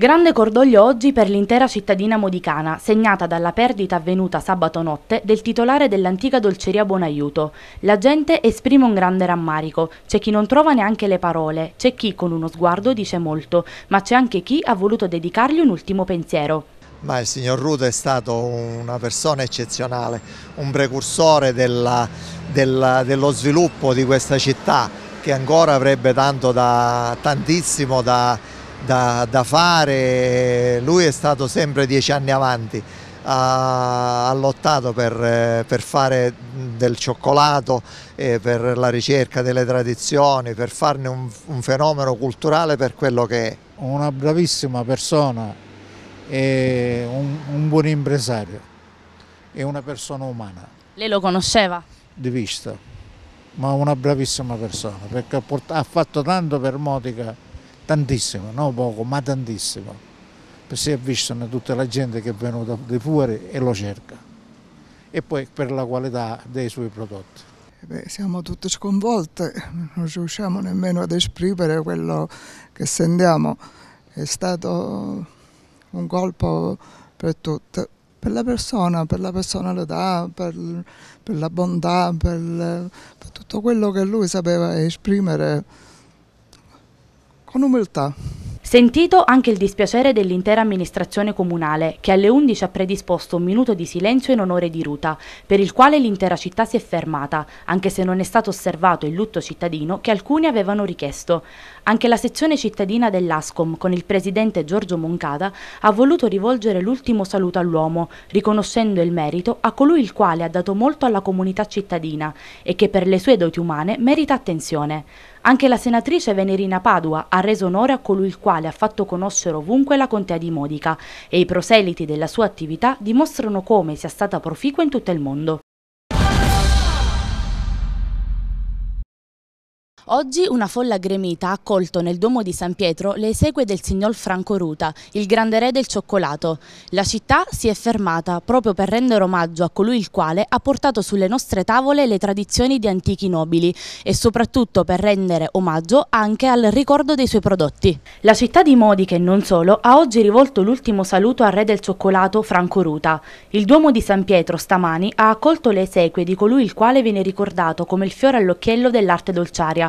Grande cordoglio oggi per l'intera cittadina modicana, segnata dalla perdita avvenuta sabato notte del titolare dell'antica dolceria Buonaiuto. La gente esprime un grande rammarico, c'è chi non trova neanche le parole, c'è chi con uno sguardo dice molto, ma c'è anche chi ha voluto dedicargli un ultimo pensiero. Ma il signor Ruto è stato una persona eccezionale, un precursore della, della, dello sviluppo di questa città che ancora avrebbe tanto da, tantissimo da da, da fare, lui è stato sempre dieci anni avanti, ha, ha lottato per, per, fare del cioccolato, per la ricerca delle tradizioni, per farne un, un fenomeno culturale per quello che è. Una bravissima persona e un, un buon impresario, è una persona umana. Lei lo conosceva? Di vista, ma una bravissima persona perché ha fatto tanto per Modica tantissimo, non poco, ma tantissimo, perché si è tutta la gente che è venuta di fuori e lo cerca, e poi per la qualità dei suoi prodotti. Beh, siamo tutti sconvolti, non riusciamo nemmeno ad esprimere quello che sentiamo, è stato un colpo per tutti per la persona, per la personalità, per, per la bontà, per, per tutto quello che lui sapeva esprimere con umiltà. Sentito anche il dispiacere dell'intera amministrazione comunale, che alle 11 ha predisposto un minuto di silenzio in onore di Ruta, per il quale l'intera città si è fermata, anche se non è stato osservato il lutto cittadino che alcuni avevano richiesto. Anche la sezione cittadina dell'ASCOM, con il presidente Giorgio Moncada, ha voluto rivolgere l'ultimo saluto all'uomo, riconoscendo il merito a colui il quale ha dato molto alla comunità cittadina e che per le sue doti umane merita attenzione. Anche la senatrice Venerina Padua ha reso onore a colui il quale ha fatto conoscere ovunque la contea di Modica e i proseliti della sua attività dimostrano come sia stata proficua in tutto il mondo. Oggi una folla gremita ha accolto nel Duomo di San Pietro le esegue del signor Franco Ruta, il grande re del cioccolato. La città si è fermata proprio per rendere omaggio a colui il quale ha portato sulle nostre tavole le tradizioni di antichi nobili e soprattutto per rendere omaggio anche al ricordo dei suoi prodotti. La città di Modica e non solo ha oggi rivolto l'ultimo saluto al re del cioccolato Franco Ruta. Il Duomo di San Pietro stamani ha accolto le esegue di colui il quale viene ricordato come il fiore all'occhiello dell'arte dolciaria,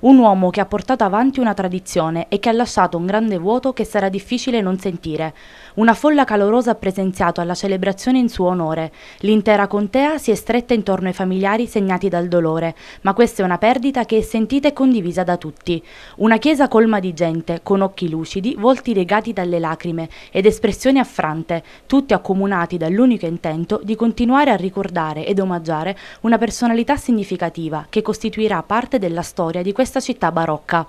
Un uomo che ha portato avanti una tradizione e che ha lasciato un grande vuoto che sarà difficile non sentire. Una folla calorosa ha presenziato alla celebrazione in suo onore. L'intera contea si è stretta intorno ai familiari segnati dal dolore, ma questa è una perdita che è sentita e condivisa da tutti. Una chiesa colma di gente, con occhi lucidi, volti legati dalle lacrime ed espressioni affrante, tutti accomunati dall'unico intento di continuare a ricordare ed omaggiare una personalità significativa che costituirà parte della storia di questa questa città barocca.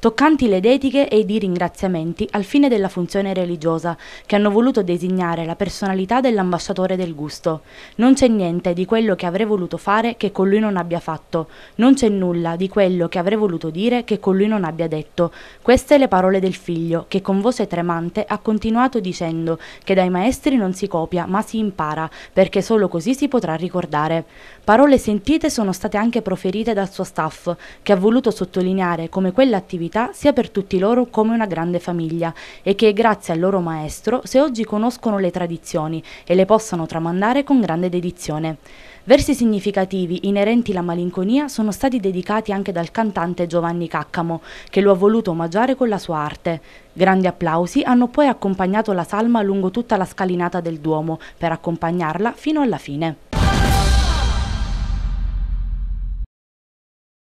Toccanti le dediche e i ringraziamenti al fine della funzione religiosa che hanno voluto designare la personalità dell'ambasciatore del gusto. Non c'è niente di quello che avrei voluto fare che con lui non abbia fatto. Non c'è nulla di quello che avrei voluto dire che con lui non abbia detto. Queste le parole del figlio che con voce tremante ha continuato dicendo che dai maestri non si copia ma si impara perché solo così si potrà ricordare. Parole sentite sono state anche proferite dal suo staff che ha voluto sottolineare come quell'attività sia per tutti loro come una grande famiglia e che è grazie al loro maestro se oggi conoscono le tradizioni e le possano tramandare con grande dedizione. Versi significativi inerenti alla malinconia sono stati dedicati anche dal cantante Giovanni Caccamo, che lo ha voluto omaggiare con la sua arte. Grandi applausi hanno poi accompagnato la salma lungo tutta la scalinata del Duomo, per accompagnarla fino alla fine.